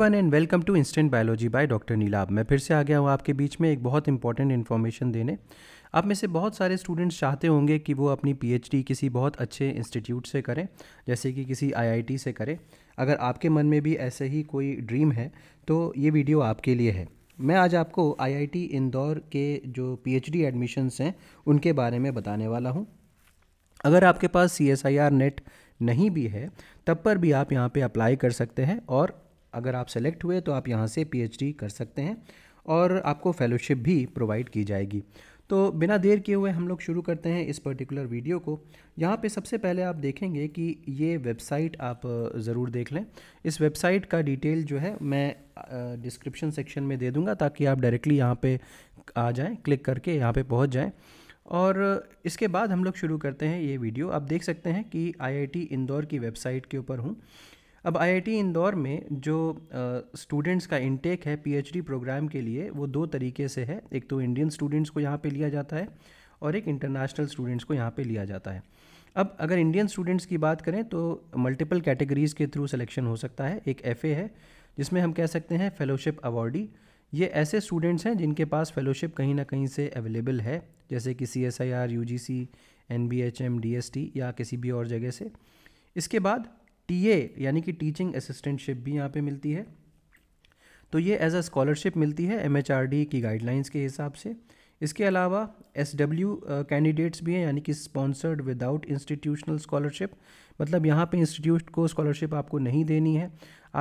One and welcome to instant biology by doctor Neelab मैं फिर से आ गया हूँ आपके बीच में एक बहुत इंपॉर्टेंट इन्फॉर्मेशन देने आप में से बहुत सारे स्टूडेंट्स चाहते होंगे कि वो अपनी पीएचडी किसी बहुत अच्छे इंस्टीट्यूट से करें जैसे कि किसी आईआईटी से करें अगर आपके मन में भी ऐसे ही कोई ड्रीम है तो ये वीडियो आपके लिए है मैं आज आपको आईआईटी इंदौर के जो पीएचडी एडमिशन्स हैं उनके बारे में बताने वाला हूँ अगर आपके पास सी नेट नहीं भी है तब पर भी आप यहाँ पे अप्लाई कर सकते हैं और अगर आप सेलेक्ट हुए तो आप यहाँ से पी कर सकते हैं और आपको फेलोशिप भी प्रोवाइड की जाएगी तो बिना देर किए हुए हम लोग शुरू करते हैं इस पर्टिकुलर वीडियो को यहाँ पे सबसे पहले आप देखेंगे कि ये वेबसाइट आप ज़रूर देख लें इस वेबसाइट का डिटेल जो है मैं डिस्क्रिप्शन सेक्शन में दे दूँगा ताकि आप डायरेक्टली यहाँ पे आ जाएं क्लिक करके यहाँ पे पहुँच जाएं और इसके बाद हम लोग शुरू करते हैं ये वीडियो आप देख सकते हैं कि आई इंदौर की वेबसाइट के ऊपर हूँ अब आईआईटी इंदौर में जो स्टूडेंट्स का इनटेक है पीएचडी प्रोग्राम के लिए वो दो तरीके से है एक तो इंडियन स्टूडेंट्स को यहाँ पे लिया जाता है और एक इंटरनेशनल स्टूडेंट्स को यहाँ पे लिया जाता है अब अगर इंडियन स्टूडेंट्स की बात करें तो मल्टीपल कैटेगरीज़ के थ्रू सिलेक्शन हो सकता है एक एफ़ है जिसमें हम कह सकते हैं फेलोशिप अवार्डी ये ऐसे स्टूडेंट्स हैं जिनके पास फेलोशिप कहीं ना कहीं से अवेलेबल है जैसे कि C S I R U G C N B H M D S T या किसी भी और जगह से इसके बाद टी ए यानी कि टीचिंग असिस्टेंटशिप भी यहाँ पे मिलती है तो ये एज अ स्कॉलरशिप मिलती है डी की गाइडलाइंस के हिसाब से इसके अलावा एस डब्ल्यू कैंडिडेट्स भी हैं यानी कि स्पॉन्सर्ड विदाउट इंस्टीट्यूशनल स्कॉलरशिप मतलब यहाँ पे इंस्टीट्यूट को स्कॉलरशिप आपको नहीं देनी है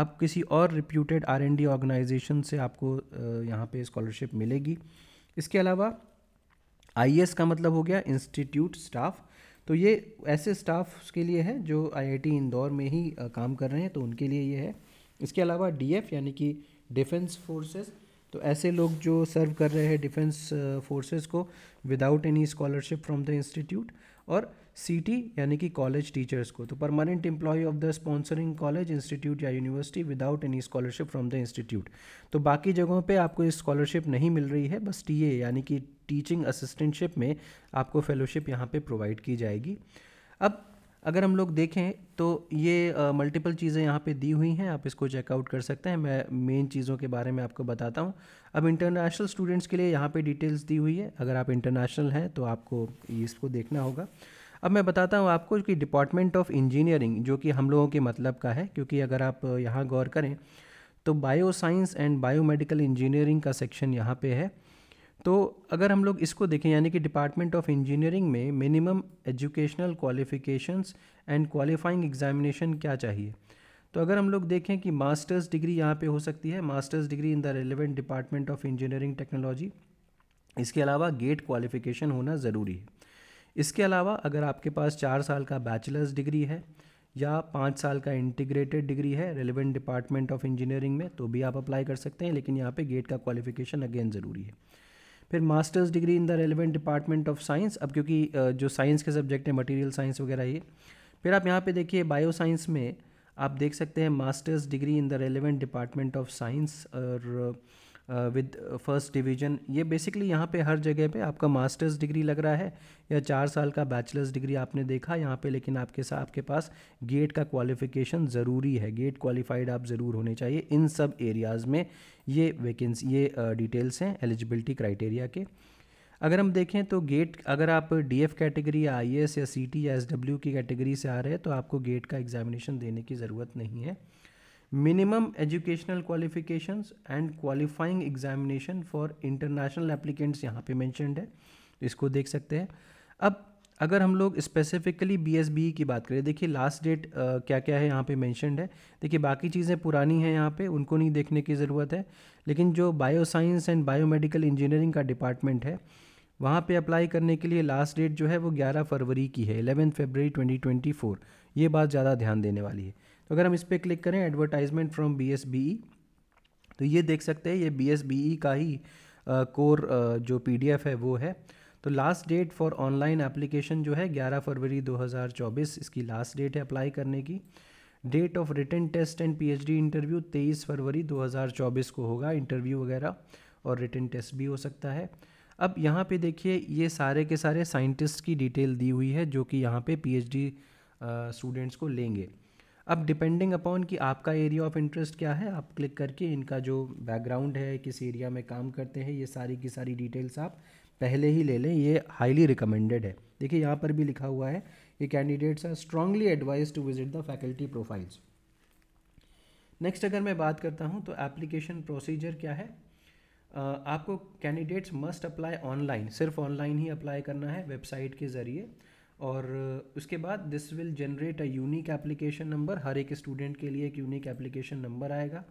आप किसी और reputed R N D organization से आपको uh, यहाँ पे स्कॉलरशिप मिलेगी इसके अलावा आई एस का मतलब हो गया इंस्टीट्यूट स्टाफ तो ये ऐसे स्टाफ के लिए है जो आईआईटी इंदौर में ही काम कर रहे हैं तो उनके लिए ये है इसके अलावा डीएफ यानी कि डिफेंस फोर्सेस तो ऐसे लोग जो सर्व कर रहे हैं डिफेंस फोर्सेस को without any scholarship from the institute और सीटी यानी कि कॉलेज टीचर्स को तो permanent employ of the sponsoring college institute या university without any scholarship from the institute तो बाकी जगहों पे आपको स्कॉलरशिप नहीं मिल रही है बस टीए यानी कि टीचिंग असिस्टेंटशिप में आपको फेलोशिप यहाँ पे प्रोवाइड की जाएगी अब अगर हम लोग देखें तो ये मल्टीपल चीज़ें यहाँ पे दी हुई हैं आप इसको चेकआउट कर सकते हैं मैं मेन चीज़ों के बारे में आपको बताता हूँ अब इंटरनेशनल स्टूडेंट्स के लिए यहाँ पे डिटेल्स दी हुई है अगर आप इंटरनेशनल हैं तो आपको इसको देखना होगा अब मैं बताता हूँ आपको कि डिपार्टमेंट ऑफ इंजीनियरिंग जो कि हम लोगों के मतलब का है क्योंकि अगर आप यहाँ गौर करें तो bio science and biomedical engineering का सेक्शन यहाँ पे है तो अगर हम लोग इसको देखें यानी कि डिपार्टमेंट ऑफ इंजीनियरिंग में minimum educational qualifications and qualifying examination क्या चाहिए तो अगर हम लोग देखें कि मास्टर्स डिग्री यहाँ पे हो सकती है master's degree in the relevant department of engineering technology इसके अलावा गेट क्वालिफिकेशन होना ज़रूरी है इसके अलावा अगर आपके पास चार साल का बैचलर्स डिग्री है या पाँच साल का इंटीग्रेटेड डिग्री है रेलिवेंट डिपार्टमेंट ऑफ इंजीनियरिंग में तो भी आप अप्लाई कर सकते हैं लेकिन यहाँ पे गेट का क्वालिफिकेशन अगेन ज़रूरी है फिर master's degree in the relevant department of science अब क्योंकि जो साइंस के सब्जेक्ट हैं मटेरियल साइंस वगैरह ये फिर आप यहाँ पे देखिए बायो साइंस में आप देख सकते हैं master's degree in the relevant department of science और विद फर्स्ट डिवीजन ये बेसिकली यहाँ पे हर जगह पे आपका मास्टर्स डिग्री लग रहा है या चार साल का बैचलर्स डिग्री आपने देखा यहाँ पे लेकिन आपके साथ आपके पास गेट का क्वालिफिकेशन ज़रूरी है गेट क्वालिफाइड आप ज़रूर होने चाहिए इन सब एरियाज़ में ये वैकेंसी ये डिटेल्स हैं एलिजिबिलिटी क्राइटेरिया के अगर हम देखें तो गेट अगर आप डी एफ कैटेगरी या एस या टी या डब्ल्यू की कैटेगरी से आ रहे हैं तो आपको गेट का एग्जामिनेशन देने की ज़रूरत नहीं है minimum educational qualification and qualifying examination for international applicants यहाँ पे मैंशनड है इसको देख सकते हैं अब अगर हम लोग स्पेसिफिकली बी e की बात करें देखिए लास्ट डेट क्या क्या है यहाँ पे मैंशनड है देखिए बाकी चीज़ें पुरानी हैं यहाँ पे उनको नहीं देखने की ज़रूरत है लेकिन जो बायोसाइंस एंड बायोमेडिकल इंजीनियरिंग का डिपार्टमेंट है वहाँ पे अप्लाई करने के लिए लास्ट डेट जो है वो 11 फरवरी की है 11 फरवरी 2024 ये बात ज़्यादा ध्यान देने वाली है तो अगर हम इस पर क्लिक करें advertisement from B S B E तो ये देख सकते हैं ये बी एस बी ई का ही कोर uh, uh, जो पी डी एफ है वो है तो last date for online application जो है 11 फरवरी 2024 इसकी लास्ट डेट है अप्लाई करने की date of written test and PhD interview 23 फरवरी 2024 को होगा इंटरव्यू वगैरह और रिटर्न टेस्ट भी हो सकता है अब यहाँ पे देखिए ये सारे के सारे साइंटिस्ट की डिटेल दी हुई है जो कि यहाँ पे पीएचडी स्टूडेंट्स को लेंगे अब डिपेंडिंग अपॉन कि आपका एरिया ऑफ इंटरेस्ट क्या है आप क्लिक करके इनका जो बैकग्राउंड है किस एरिया में काम करते हैं ये सारी की सारी डिटेल्स आप पहले ही ले लें ये हाईली रिकमेंडेड है देखिए यहाँ पर भी लिखा हुआ है कि candidates are strongly advise to visit the faculty profiles next अगर मैं बात करता हूँ तो एप्लीकेशन प्रोसीजर क्या है आपको कैंडिडेट्स मस्ट अप्लाई ऑनलाइन सिर्फ ऑनलाइन ही अप्लाई करना है वेबसाइट के ज़रिए और उसके बाद this will generate a unique application number हर एक स्टूडेंट के लिए एक यूनिक एप्लीकेशन नंबर आएगा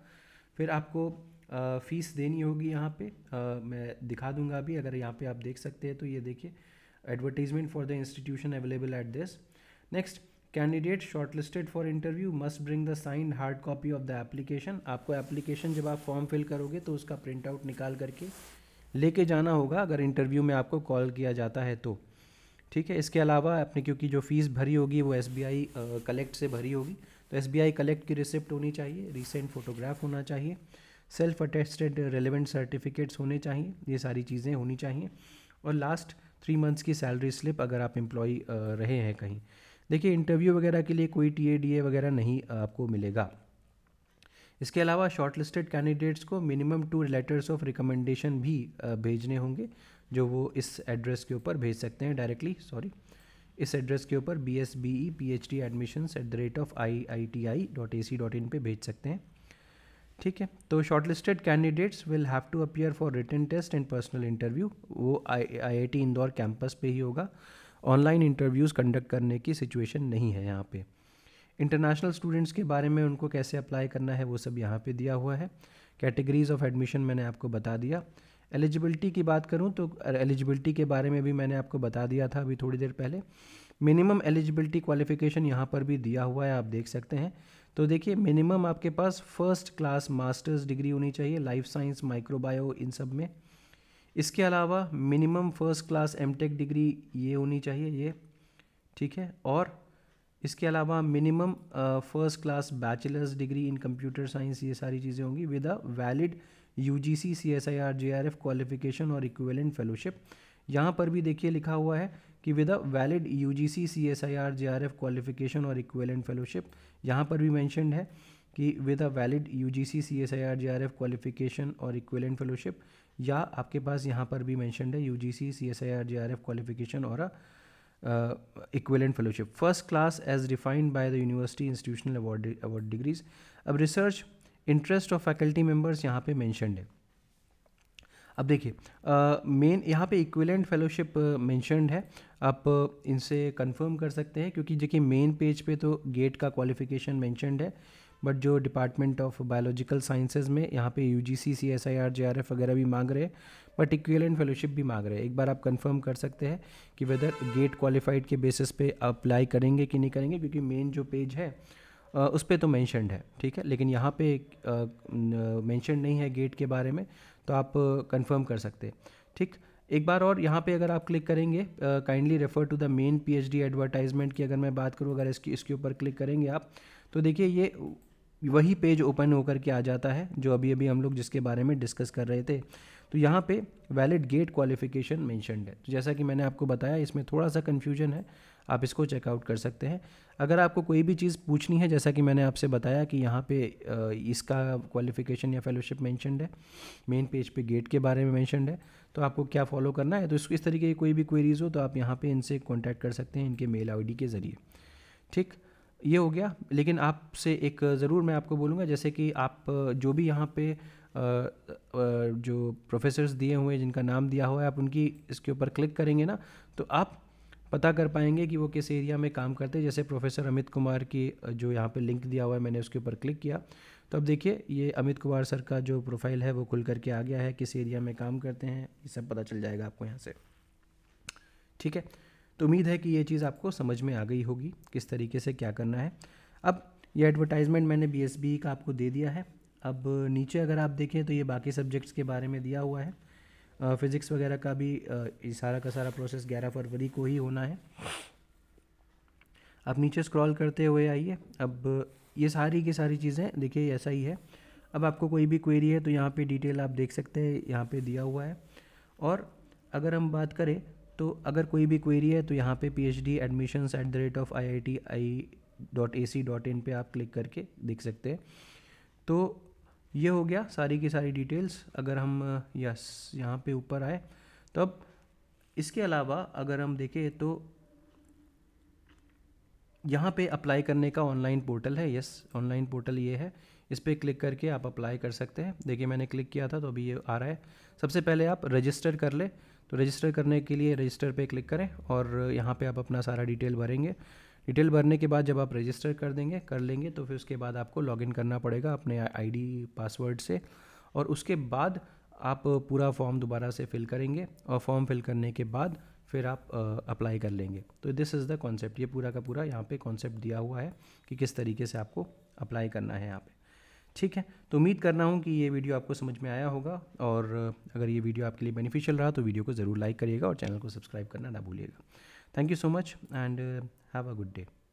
फिर आपको फ़ीस देनी होगी यहाँ पे आ, मैं दिखा दूंगा अभी अगर यहाँ पे आप देख सकते हैं तो ये देखिए advertisement for the institution available at this next candidate shortlisted for interview must bring the signed hard copy of the application आपको एप्लीकेशन जब आप फॉर्म फिल करोगे तो उसका प्रिंट आउट निकाल करके लेके जाना होगा अगर इंटरव्यू में आपको कॉल किया जाता है तो ठीक है इसके अलावा आपने क्योंकि जो फ़ीस भरी होगी वो एस कलेक्ट से भरी होगी तो एस कलेक्ट की रिसिप्ट होनी चाहिए रिसेंट फोटोग्राफ होना चाहिए सेल्फ अटेस्टेड रेलिवेंट सर्टिफिकेट्स होने चाहिए ये सारी चीज़ें होनी चाहिए और लास्ट थ्री मंथ्स की सैलरी स्लिप अगर आप एम्प्लॉय रहे हैं कहीं देखिए इंटरव्यू वगैरह के लिए कोई टी डी वगैरह नहीं आपको मिलेगा इसके अलावा शॉर्टलिस्टेड कैंडिडेट्स को minimum two letters of recommendation भी भेजने होंगे जो वो इस एड्रेस के ऊपर भेज सकते हैं डायरेक्टली सॉरी इस एड्रेस के ऊपर B S B E P H D admissions at the rate of I I T I dot A C dot in पर भेज सकते हैं ठीक है तो shortlisted candidates will have to appear for written test and personal interview वो I I T Indore campus पे ही होगा ऑनलाइन इंटरव्यूज़ कंडक्ट करने की सिचुएशन नहीं है यहाँ पे इंटरनेशनल स्टूडेंट्स के बारे में उनको कैसे अप्लाई करना है वो सब यहाँ पे दिया हुआ है कैटेगरीज ऑफ एडमिशन मैंने आपको बता दिया एलिजिबिलिटी की बात करूँ तो एलिजिबिलिटी के बारे में भी मैंने आपको बता दिया था अभी थोड़ी देर पहले मिनिमम एलिजिबिलिटी क्वालिफिकेशन यहाँ पर भी दिया हुआ है आप देख सकते हैं तो देखिए मिनिमम आपके पास फर्स्ट क्लास मास्टर्स डिग्री होनी चाहिए लाइफ साइंस माइक्रोबायो इन सब में इसके अलावा minimum first class MTech degree ये होनी चाहिए ये ठीक है और इसके अलावा minimum first class bachelor's degree in computer science ये सारी चीज़ें होंगी with a valid U G C C S I R J R F qualification और इक्वेलेंट फेलोशिप यहाँ पर भी देखिए लिखा हुआ है कि with a valid U G C C S I R J R F qualification और इक्वेलेंट फेलोशिप यहाँ पर भी मैंशनड है कि with a valid U G C C S I R J R F qualification और equivalent fellowship या आपके पास यहाँ पर भी मैंशनड है U G C C S I R J R F qualification और a equivalent fellowship first class as defined by the university institutional award award degrees अब research interest of faculty members यहाँ पे mentioned है अब देखिए main यहाँ पे equivalent fellowship mentioned है आप इनसे कंफर्म कर सकते हैं क्योंकि देखिए मेन पेज पे तो गेट का क्वालिफिकेशन मैंशनड है बट जो डिपार्टमेंट ऑफ बायोलॉजिकल साइंसेज में यहाँ पे U G C C S I R J R F वगैरह भी मांग रहे हैं बट इक्विलेंट फेलोशिप भी मांग रहे हैं एक बार आप कंफर्म कर सकते हैं कि वेदर गेट क्वालिफाइड के बेसिस पे अप्लाई करेंगे कि नहीं करेंगे क्योंकि मेन जो पेज है उस पर तो मैंशनड है ठीक है लेकिन यहाँ पे मैंशन नहीं है गेट के बारे में तो आप कंफर्म कर सकते हैं ठीक एक बार और यहाँ पे अगर आप क्लिक करेंगे kindly refer to the main P H advertisement की अगर मैं बात करूँ अगर इसकी इसके ऊपर क्लिक करेंगे आप तो देखिए ये वही पेज ओपन होकर के आ जाता है जो अभी अभी हम लोग जिसके बारे में डिस्कस कर रहे थे तो यहाँ पे वैलिड गेट क्वालिफिकेशन मैंशनड है तो जैसा कि मैंने आपको बताया इसमें थोड़ा सा कन्फ्यूजन है आप इसको चेकआउट कर सकते हैं अगर आपको कोई भी चीज़ पूछनी है जैसा कि मैंने आपसे बताया कि यहाँ पे इसका क्वालिफिकेशन या फेलोशिप मैंशनड है मेन पेज पे गेट के बारे में मैंशनड है तो आपको क्या फॉलो करना है तो इस तरीके की कोई भी क्वेरीज़ हो तो आप यहाँ पे इनसे कॉन्टैक्ट कर सकते हैं इनके मेल आईडी के ज़रिए ठीक ये हो गया लेकिन आपसे एक ज़रूर मैं आपको बोलूँगा जैसे कि आप जो भी यहाँ पे जो प्रोफेसर्स दिए हुए हैं जिनका नाम दिया हुआ है आप उनकी इसके ऊपर क्लिक करेंगे ना तो आप पता कर पाएंगे कि वो किस एरिया में काम करते हैं जैसे प्रोफेसर अमित कुमार की जो यहाँ पे लिंक दिया हुआ है मैंने उसके ऊपर क्लिक किया तो अब देखिए ये अमित कुमार सर का जो प्रोफाइल है वो खुल करके आ गया है किस एरिया में काम करते हैं ये सब पता चल जाएगा आपको यहाँ से ठीक है तो उम्मीद है कि ये चीज़ आपको समझ में आ गई होगी किस तरीके से क्या करना है अब ये एडवर्टाइजमेंट मैंने बी e का आपको दे दिया है अब नीचे अगर आप देखें तो ये बाकी सब्जेक्ट्स के बारे में दिया हुआ है फिज़िक्स वगैरह का भी ये सारा का सारा प्रोसेस 11 फरवरी को ही होना है अब नीचे स्क्रॉल करते हुए आइए अब ये सारी की सारी चीज़ें देखिए ऐसा ही है अब आपको कोई भी क्वेरी है तो यहाँ पे डिटेल आप देख सकते हैं यहाँ पे दिया हुआ है और अगर हम बात करें तो अगर कोई भी क्वेरी है तो यहाँ पे P H D admissions at the rate of I I T I dot A C dot in पर आप क्लिक करके देख सकते हैं तो ये हो गया सारी की सारी डिटेल्स अगर हम यस यहाँ पे ऊपर आए तो अब इसके अलावा अगर हम देखें तो यहाँ पे अप्लाई करने का ऑनलाइन पोर्टल है यस ऑनलाइन पोर्टल ये है इस पर क्लिक करके आप अप्लाई कर सकते हैं देखिए मैंने क्लिक किया था तो अभी ये आ रहा है सबसे पहले आप रजिस्टर कर ले तो रजिस्टर करने के लिए रजिस्टर पे क्लिक करें और यहाँ पे आप अपना सारा डिटेल भरेंगे डिटेल भरने के बाद जब आप रजिस्टर कर देंगे कर लेंगे तो फिर उसके बाद आपको लॉगिन करना पड़ेगा अपने आईडी पासवर्ड से और उसके बाद आप पूरा फॉर्म दोबारा से फिल करेंगे और फॉर्म फिल करने के बाद फिर आप अप्लाई कर लेंगे तो दिस इज़ द कॉन्सेप्ट ये पूरा का पूरा यहाँ पे कॉन्सेप्ट दिया हुआ है कि किस तरीके से आपको अप्लाई करना है यहाँ पे ठीक है तो उम्मीद करना हूँ कि ये वीडियो आपको समझ में आया होगा और अगर ये वीडियो आपके लिए बेनिफिशियल रहा तो वीडियो को ज़रूर लाइक करिएगा और चैनल को सब्सक्राइब करना ना भूलिएगा Thank you so much and uh, have a good day.